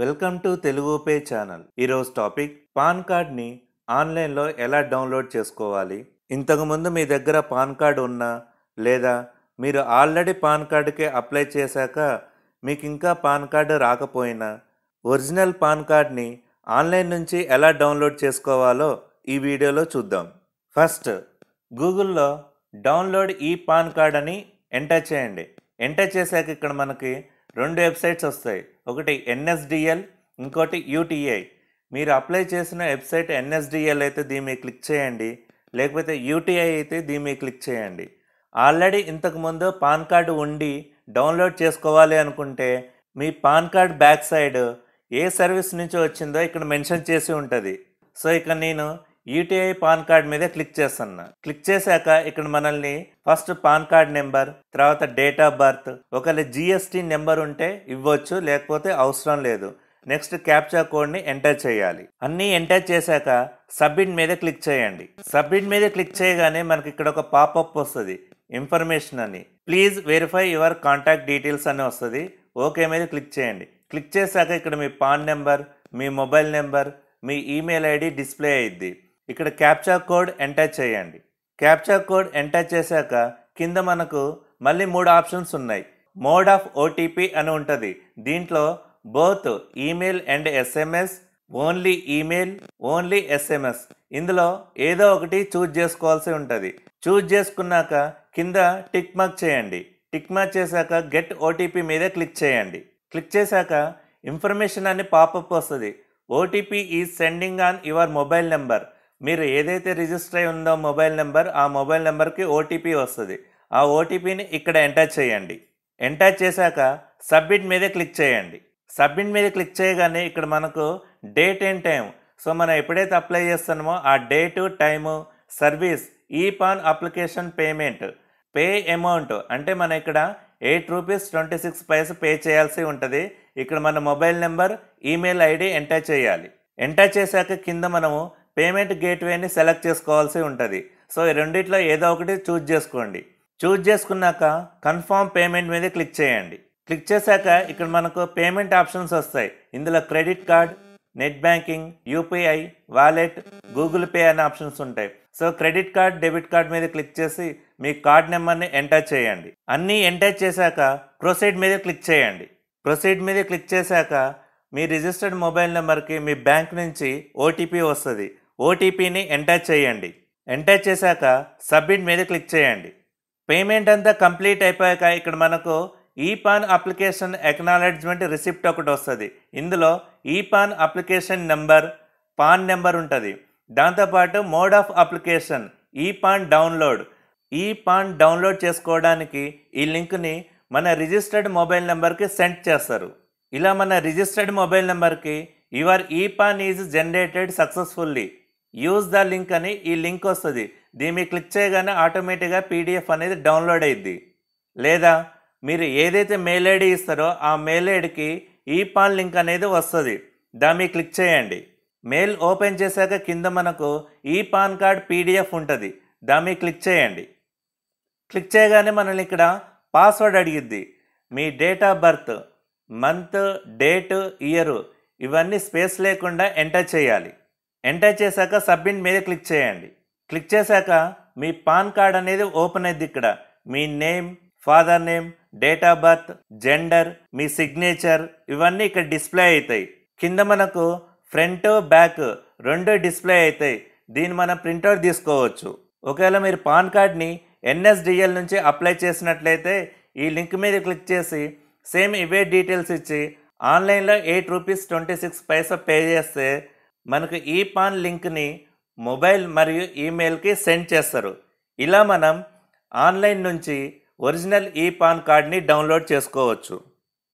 welcome to Telugu pay channel ఈరోజు topic PAN కార్డ్ని ఆన్లైన్లో ఎలా డౌన్లోడ్ చేసుకోవాలి ఇంతకుముందు మీ దగ్గర పాన్ కార్డ్ ఉన్నా లేదా మీరు ఆల్రెడీ పాన్ కార్డుకే అప్లై చేశాక మీకు ఇంకా పాన్ కార్డు రాకపోయినా ఒరిజినల్ పాన్ కార్డ్ని ఆన్లైన్ నుంచి ఎలా డౌన్లోడ్ చేసుకోవాలో ఈ వీడియోలో చూద్దాం ఫస్ట్ గూగుల్లో డౌన్లోడ్ ఈ పాన్ కార్డ్ అని ఎంటర్ చేయండి ఎంటర్ చేశాక ఇక్కడ మనకి రెండు వెబ్సైట్స్ వస్తాయి ఒకటి ఎన్ఎస్డిఎల్ ఇంకోటి యూటీఐ మీరు అప్లై చేసిన వెబ్సైట్ ఎన్ఎస్డిఎల్ అయితే దీని మీద క్లిక్ చేయండి లేకపోతే యూటీఐ అయితే దీని మీద క్లిక్ చేయండి ఆల్రెడీ ఇంతకుముందు పాన్ కార్డు ఉండి డౌన్లోడ్ చేసుకోవాలి అనుకుంటే మీ పాన్ కార్డ్ బ్యాక్ సైడ్ ఏ సర్వీస్ నుంచి వచ్చిందో ఇక్కడ మెన్షన్ చేసి ఉంటుంది సో ఇక నేను యూటీఐ పాన్ కార్డ్ మీద క్లిక్ చేస్తున్నా క్లిక్ చేశాక ఇక్కడ మనల్ని ఫస్ట్ పాన్ కార్డ్ నెంబర్ తర్వాత డేట్ ఆఫ్ బర్త్ ఒకవేళ జిఎస్టీ నెంబర్ ఉంటే ఇవ్వచ్చు లేకపోతే అవసరం లేదు నెక్స్ట్ క్యాప్చా కోడ్ని ఎంటర్ చేయాలి అన్నీ ఎంటర్ చేశాక సబ్మిట్ మీద క్లిక్ చేయండి సబ్మిట్ మీద క్లిక్ చేయగానే మనకి ఇక్కడ ఒక పాపప్ వస్తుంది ఇన్ఫర్మేషన్ అని please verify your contact details అని వస్తుంది ఓకే మీద క్లిక్ చేయండి క్లిక్ చేశాక ఇక్కడ మీ పాన్ నెంబర్ మీ మొబైల్ నెంబర్ మీ ఈమెయిల్ ఐడి డిస్ప్లే అయ్యిద్ది ఇక్కడ క్యాప్చా కోడ్ ఎంటర్ చేయండి క్యాప్చా కోడ్ ఎంటర్ చేశాక కింద మనకు మళ్ళీ మూడు ఆప్షన్స్ ఉన్నాయి మోడ్ ఆఫ్ ఓటీపీ అని ఉంటుంది దీంట్లో both email and SMS only email only SMS ఇందులో ఏదో ఒకటి చూజ్ చేసుకోవాల్సి ఉంటుంది చూజ్ చేసుకున్నాక కింద టిక్ మార్క్ చేయండి టిక్ మార్క్ చేశాక గెట్ ఓటీపీ మీద క్లిక్ చేయండి క్లిక్ చేశాక ఇన్ఫర్మేషన్ అని పాపప్ వస్తుంది OTP is sending on your mobile number మీరు ఏదైతే రిజిస్టర్ అయి ఉందో మొబైల్ నెంబర్ ఆ మొబైల్ నెంబర్కి ఓటీపీ వస్తుంది ఆ ఓటీపీని ఇక్కడ ఎంటర్ చేయండి ఎంటర్ చేశాక సబ్మిట్ మీదే క్లిక్ చేయండి సబ్మిట్ మీద క్లిక్ చేయగానే ఇక్కడ మనకు డేట్ అండ్ టైం సో మనం ఎప్పుడైతే అప్లై చేస్తున్నామో ఆ date time service E PAN application payment pay amount అంటే మనం ఇక్కడ eight rupees twenty six paise pay చేయాల్సి ఉంటుంది ఇక్కడ మన mobile number email ID enter చేయాలి ఎంటర్ చేశాక కింద మనము పేమెంట్ గేట్వేని సెలెక్ట్ చేసుకోవాల్సి ఉంటుంది సో ఈ రెండిట్లో ఏదో ఒకటి చూజ్ చేసుకోండి చూజ్ చేసుకున్నాక కన్ఫర్మ్ పేమెంట్ మీద క్లిక్ చేయండి క్లిక్ చేశాక ఇక్కడ మనకు పేమెంట్ ఆప్షన్స్ వస్తాయి ఇందులో credit card net banking UPI wallet Google pay అనే ఆప్షన్స్ ఉంటాయి so credit card debit card మీద క్లిక్ చేసి మీ కార్డ్ నెంబర్ని ఎంటర్ చేయండి అన్నీ ఎంటర్ చేశాక ప్రొసీడ్ మీద క్లిక్ చేయండి ప్రొసీడ్ మీద క్లిక్ చేశాక మీ రిజిస్టర్డ్ మొబైల్ నెంబర్కి మీ బ్యాంక్ నుంచి ఓటీపీ వస్తుంది ఓటీపీని ఎంటర్ చేయండి ఎంటర్ చేశాక సబ్మిట్ మీద క్లిక్ చేయండి పేమెంట్ అంతా కంప్లీట్ అయిపోయాక ఇక్కడ మనకు ఈ పాన్ అప్లికేషన్ ఎక్నాలెడ్జ్మెంట్ రిసిప్ట్ ఒకటి వస్తుంది ఇందులో E PAN application number PAN number ఉంటుంది దాంతోపాటు mode of application E PAN download E PAN download చేసుకోవడానికి ఈ లింక్ని మన రిజిస్టర్డ్ మొబైల్ నెంబర్కి సెండ్ చేస్తారు ఇలా మన రిజిస్టర్డ్ మొబైల్ నెంబర్కి your E PAN is generated successfully use the link అని ఈ లింక్ వస్తుంది దీన్ని క్లిక్ చేయగానే ఆటోమేటిక్గా పీడిఎఫ్ అనేది డౌన్లోడ్ అయింది లేదా మీరు ఏదైతే మెయిల్ ఐడి ఇస్తారో ఆ మెయిల్ ఐడికి ఈ పాన్ లింక్ అనేది వస్తుంది దాన్ని క్లిక్ చేయండి మెయిల్ ఓపెన్ చేశాక కింద మనకు ఈ పాన్ కార్డ్ పీడిఎఫ్ ఉంటుంది దాన్ని క్లిక్ చేయండి క్లిక్ చేయగానే మనల్ని ఇక్కడ పాస్వర్డ్ అడిగిద్ది మీ date of birth month date year ఇవన్నీ స్పేస్ లేకుండా ఎంటర్ చేయాలి ఎంటర్ చేశాక సబ్మిట్ మీద క్లిక్ చేయండి క్లిక్ చేశాక మీ పాన్ కార్డ్ అనేది ఓపెన్ అయింది ఇక్కడ మీ name father name date of birth gender మీ సిగ్నేచర్ ఇవన్నీ ఇక్కడ డిస్ప్లే అవుతాయి కింద మనకు ఫ్రంట్ బ్యాక్ రెండు డిస్ప్లే అవుతాయి దీన్ని మనం ప్రింట్అవుట్ తీసుకోవచ్చు ఒకవేళ మీరు పాన్ కార్డ్ని ఎన్ఎస్డిఎల్ నుంచి అప్లై చేసినట్లయితే ఈ లింక్ మీద క్లిక్ చేసి సేమ్ ఇవే డీటెయిల్స్ ఇచ్చి ఆన్లైన్లో eight rupees twenty six paisa pay చేస్తే మనకు ఈ పాన్ లింక్ని మొబైల్ మరియు ఈమెయిల్కి సెండ్ చేస్తారు ఇలా మనం ఆన్లైన్ నుంచి ఒరిజినల్ ఈ పాన్ కార్డ్ని డౌన్లోడ్ చేసుకోవచ్చు